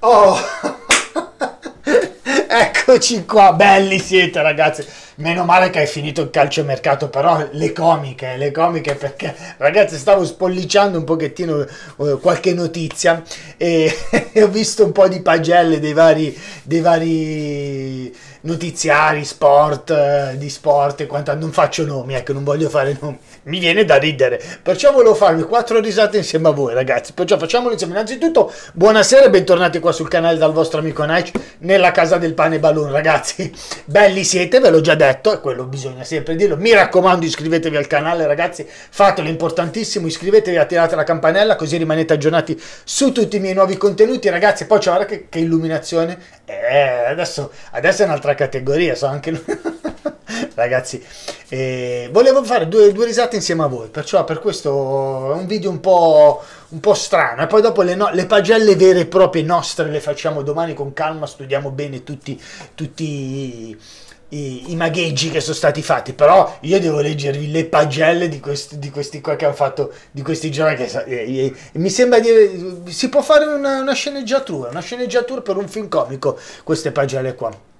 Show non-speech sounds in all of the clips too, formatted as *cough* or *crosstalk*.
Oh! *laughs* Eccoci qua, belli siete ragazzi. Meno male che è finito il calciomercato, però le comiche, le comiche perché ragazzi stavo spolliciando un pochettino eh, qualche notizia e, e, *laughs* ho visto un po' di pagelle dei vari, dei vari notiziari, sport, eh, di sport e quant'altro. Non faccio nomi, ecco, non voglio fare nomi. Mi viene da ridere. Perciò volevo farmi quattro risate insieme a voi, ragazzi. Perciò facciamolo insieme. Innanzitutto, buonasera e bentornati qua sul canale dal vostro amico Nike nella casa del pane balloon, ragazzi. Belli siete, ve l'ho già detto, e quello bisogna sempre dirlo. Mi raccomando, iscrivetevi al canale, ragazzi. Fatelo, è importantissimo. Iscrivetevi, attirate la campanella, così rimanete aggiornati su tutti i miei nuovi contenuti, ragazzi. Poi c'è ora che, che illuminazione. Eh, adesso, adesso è un'altra un'altra categoria, so anche *laughs* Ragazzi, eh, volevo fare due, due, risate insieme a voi, perciò per questo è un video un po', un po strano. E poi dopo le, no, le, pagelle vere e proprie nostre le facciamo domani con calma, studiamo bene tutti, tutti i, i, magheggi che sono stati fatti, però io devo leggervi le pagelle di questi, di questi qua che hanno fatto di questi giorni. Che, eh, eh, mi sembra di. Si può fare una, una sceneggiatura, una sceneggiatura per un film comico, queste pagelle qua.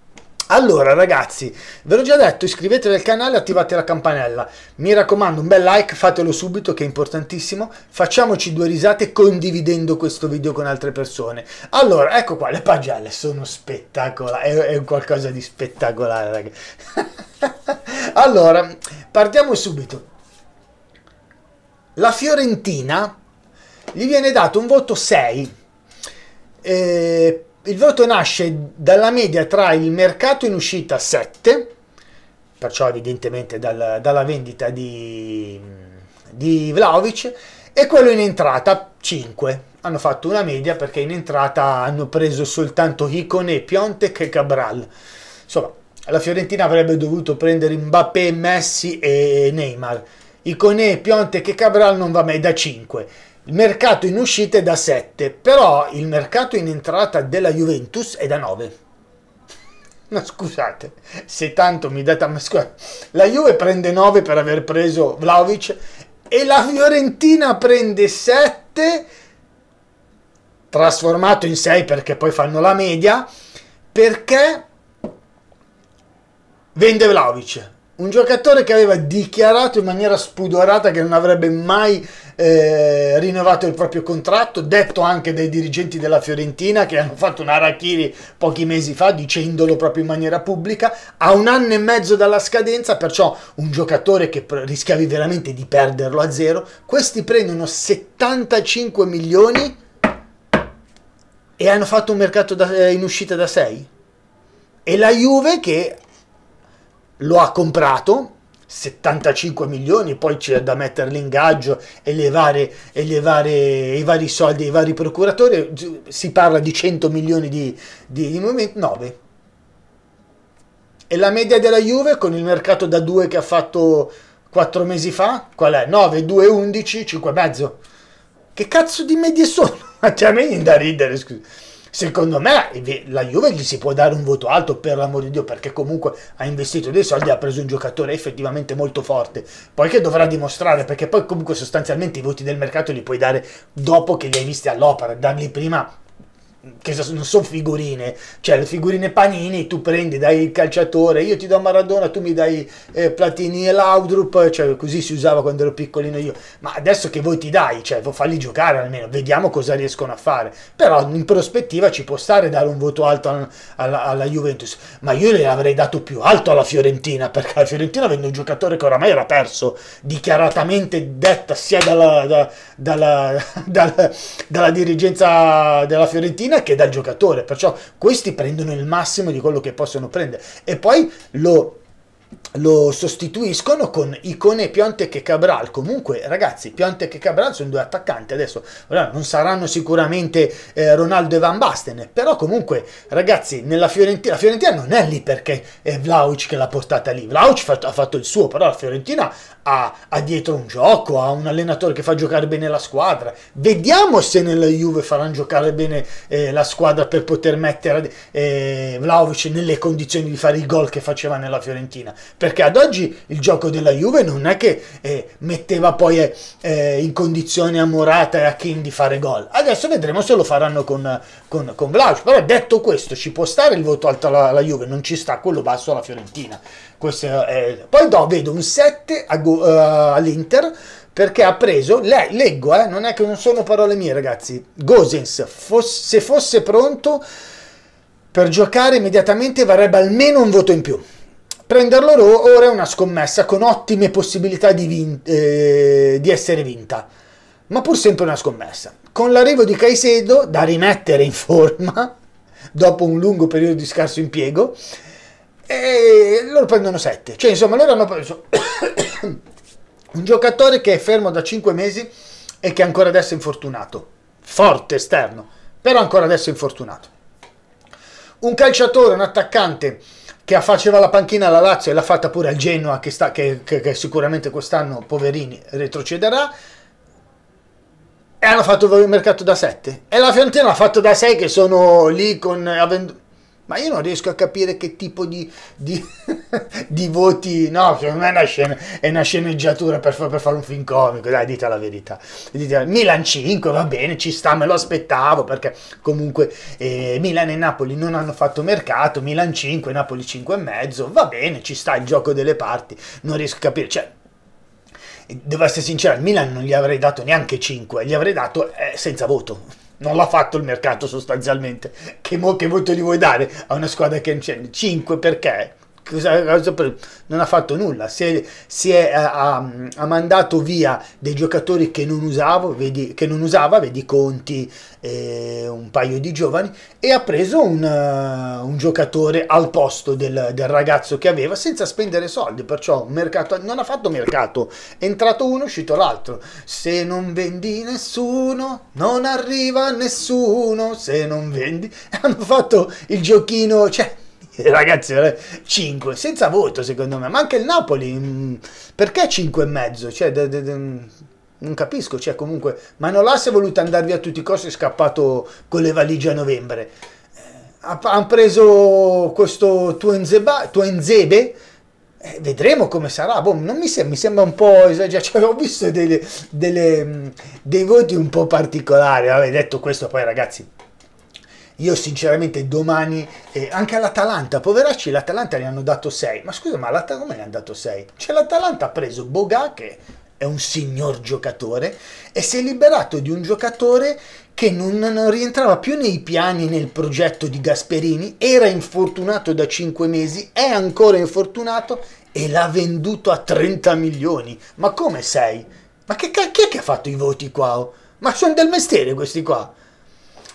Allora ragazzi, ve l'ho già detto, iscrivetevi al canale e attivate la campanella. Mi raccomando, un bel like, fatelo subito che è importantissimo. Facciamoci due risate condividendo questo video con altre persone. Allora, ecco qua, le pagelle sono spettacolari, è, un qualcosa di spettacolare ragazzi. *laughs* allora, partiamo subito. La Fiorentina gli viene dato un voto 6 eh, il voto nasce dalla media tra il mercato in uscita 7, perciò evidentemente dal, dalla vendita di, di Vlaovic, e quello in entrata 5. Hanno fatto una media perché in entrata hanno preso soltanto Hikone, Piontek e Cabral. Insomma, la Fiorentina avrebbe dovuto prendere Mbappé, Messi e Neymar. Hikone, Piontek e Cabral non va mai da 5 il mercato in uscita è da 7, però il mercato in entrata della Juventus è da 9. No, *laughs* scusate, se tanto mi date... a scusate, la Juve prende 9 per aver preso Vlaovic e la Fiorentina prende 7, trasformato in 6 perché poi fanno la media, perché vende Vlaovic. Un giocatore che aveva dichiarato in maniera spudorata che non avrebbe mai eh, rinnovato il proprio contratto, detto anche dai dirigenti della Fiorentina che hanno fatto un harakiri pochi mesi fa dicendolo proprio in maniera pubblica, a un anno e mezzo dalla scadenza, perciò un giocatore che rischiavi veramente di perderlo a zero, questi prendono 75 milioni e hanno fatto un mercato da, eh, in uscita da 6. E la Juve che lo ha comprato 75 milioni, poi c'è da metterli in gaggio e levare, e levare i vari soldi ai vari procuratori, si parla di 100 milioni di, di, di momento, 9. E la media della Juve con il mercato da 2 che ha fatto 4 mesi fa, qual è? 9, 2, 11, 5 e mezzo. Che cazzo di medie sono? Cioè a me da ridere, scusa secondo me la Juve gli si può dare un voto alto per l'amor di Dio perché comunque ha investito dei soldi e ha preso un giocatore effettivamente molto forte poi che dovrà dimostrare perché poi comunque sostanzialmente i voti del mercato li puoi dare dopo che li hai visti all'opera darli prima che non sono figurine, cioè le figurine panini tu prendi dai il calciatore, io ti do Maradona, tu mi dai eh, Platini e Laudrup, cioè così si usava quando ero piccolino io, ma adesso che voi ti dai, cioè farli giocare almeno, vediamo cosa riescono a fare, però in prospettiva ci può stare dare un voto alto alla, alla, alla Juventus, ma io le avrei dato più alto alla Fiorentina, perché la Fiorentina avendo un giocatore che oramai era perso, dichiaratamente detta sia dalla, da, dalla, *laughs* dalla, dalla dirigenza della Fiorentina, team che dal giocatore, perciò questi prendono il massimo di quello che possono prendere e poi lo lo sostituiscono con Icone Piontek e Cabral. Comunque, ragazzi, Piontek e Cabral sono due attaccanti. Adesso non saranno sicuramente eh, Ronaldo e Van Basten, però comunque, ragazzi, nella Fiorentina, la Fiorentina non è lì perché è Vlaovic che l'ha portata lì. Vlaovic ha fatto il suo, però la Fiorentina ha, ha, dietro un gioco, ha un allenatore che fa giocare bene la squadra. Vediamo se nella Juve faranno giocare bene eh, la squadra per poter mettere eh, Vlaovic nelle condizioni di fare il gol che faceva nella Fiorentina perché ad oggi il gioco della Juve non è che eh, metteva poi eh, eh in condizione a Morata e a King di fare gol. Adesso vedremo se lo faranno con, con, con Vlauch. Però detto questo, ci può stare il voto alto alla, alla Juve, non ci sta quello basso alla Fiorentina. È... Poi do, vedo un 7 uh, eh, all'Inter perché ha preso, le, leggo, eh, non è che non sono parole mie ragazzi, Gosens, fosse, se fosse pronto per giocare immediatamente varrebbe almeno un voto in più. Prenderlo ora è una scommessa con ottime possibilità di, eh, di essere vinta, ma pur sempre una scommessa. Con l'arrivo di Caicedo, da rimettere in forma, *laughs* dopo un lungo periodo di scarso impiego, e loro prendono 7. Cioè, insomma, loro hanno preso *coughs* un giocatore che è fermo da 5 mesi e che ancora adesso è infortunato. Forte esterno, però ancora adesso è infortunato. Un calciatore, un attaccante che faceva la panchina alla Lazio e l'ha fatta pure al Genoa che, sta, che, che, che sicuramente quest'anno poverini retrocederà e hanno fatto il mercato da 7 e la Fiorentina l'ha fatto da 6 che sono lì con avendo, ma io non riesco a capire che tipo di, di, *laughs* di voti. No, secondo me è una, scena, è una sceneggiatura per, per, fare un film comico. Dai, dite la verità. Dite, Milan 5, va bene, ci sta, me lo aspettavo perché comunque eh, Milan e Napoli non hanno fatto mercato. Milan 5, Napoli 5,5, va bene, ci sta il gioco delle parti. Non riesco a capire. Cioè, devo essere sincero, al Milan non gli avrei dato neanche 5, gli avrei dato eh, senza voto non l'ha fatto il mercato sostanzialmente. Che, mo- che voto gli vuoi dare a una squadra che incende? 5 perché? non ha fatto nulla, si è, si è eh, ha, ha, mandato via dei giocatori che non, usavo, vedi, che non usava, vedi Conti, eh, un paio di giovani, e ha preso un, uh, un giocatore al posto del, del, ragazzo che aveva senza spendere soldi, perciò mercato, non ha fatto mercato, è entrato uno, è uscito l'altro, se non vendi nessuno, non arriva nessuno, se non vendi, *laughs* hanno fatto il giochino, cioè *laughs* ragazzi, 5 senza voto secondo me, ma anche il Napoli, mm, perché 5 e mezzo? Cioè, de, de, de, mm, non capisco, cioè comunque Manolas è voluto andare via a tutti i costi, è scappato con le valigie a novembre. Eh, Hanno preso questo Tuenzebe, eh, vedremo come sarà. Boh, mi, sembra, mi, sembra, un po' esagerato. *laughs* Cioè, ho visto delle, delle, mm, dei voti un po' particolari. Vabbè, detto questo, poi ragazzi, io sinceramente domani, eh, anche all'Atalanta, poveracci, l'Atalanta ne hanno dato 6. Ma scusa, ma l'Atalanta come ne hanno dato 6? Cioè l'Atalanta ha preso Boga che è un signor giocatore e si è liberato di un giocatore che non, non, rientrava più nei piani nel progetto di Gasperini, era infortunato da 5 mesi, è ancora infortunato e l'ha venduto a 30 milioni. Ma come 6? Ma che, chi è che ha fatto i voti qua? Ma sono del mestiere questi qua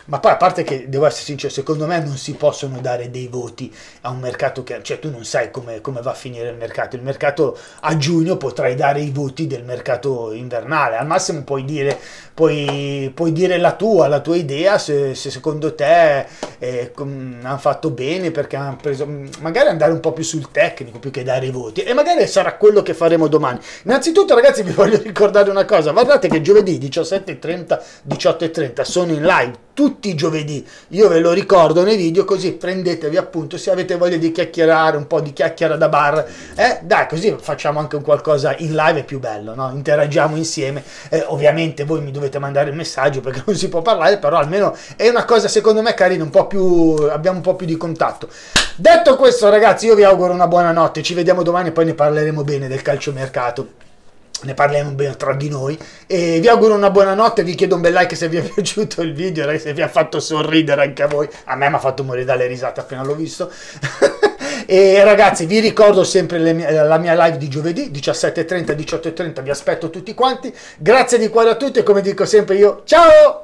ma poi a parte che devo essere sincero, secondo me non si possono dare dei voti a un mercato che, cioè tu non sai come, come, va a finire il mercato, il mercato a giugno potrai dare i voti del mercato invernale, al massimo puoi dire, puoi, puoi dire la tua, la tua idea, se, se secondo te eh, hanno fatto bene perché hanno preso, magari andare un po' più sul tecnico più che dare i voti e magari sarà quello che faremo domani. Innanzitutto ragazzi vi voglio ricordare una cosa, guardate che giovedì 17.30, 18.30 sono in live tutti i giovedì. Io ve lo ricordo nei video, così prendetevi appunto se avete voglia di chiacchierare, un po' di chiacchiera da bar. Eh, dai, così facciamo anche un qualcosa in live, è più bello, no? Interagiamo insieme. Eh, ovviamente voi mi dovete mandare il messaggio perché non si può parlare, però almeno è una cosa secondo me carina, un po' più abbiamo un po' più di contatto. Detto questo, ragazzi, io vi auguro una buona notte. Ci vediamo domani e poi ne parleremo bene del calciomercato ne parliamo bene tra di noi e vi auguro una buona notte vi chiedo un bel like se vi è *laughs* piaciuto il video se vi ha fatto sorridere anche a voi a me mi ha fatto morire dalle risate appena l'ho visto *laughs* e ragazzi vi ricordo sempre mie, la mia live di giovedì 17.30 18.30 vi aspetto tutti quanti grazie di cuore a tutti e come dico sempre io ciao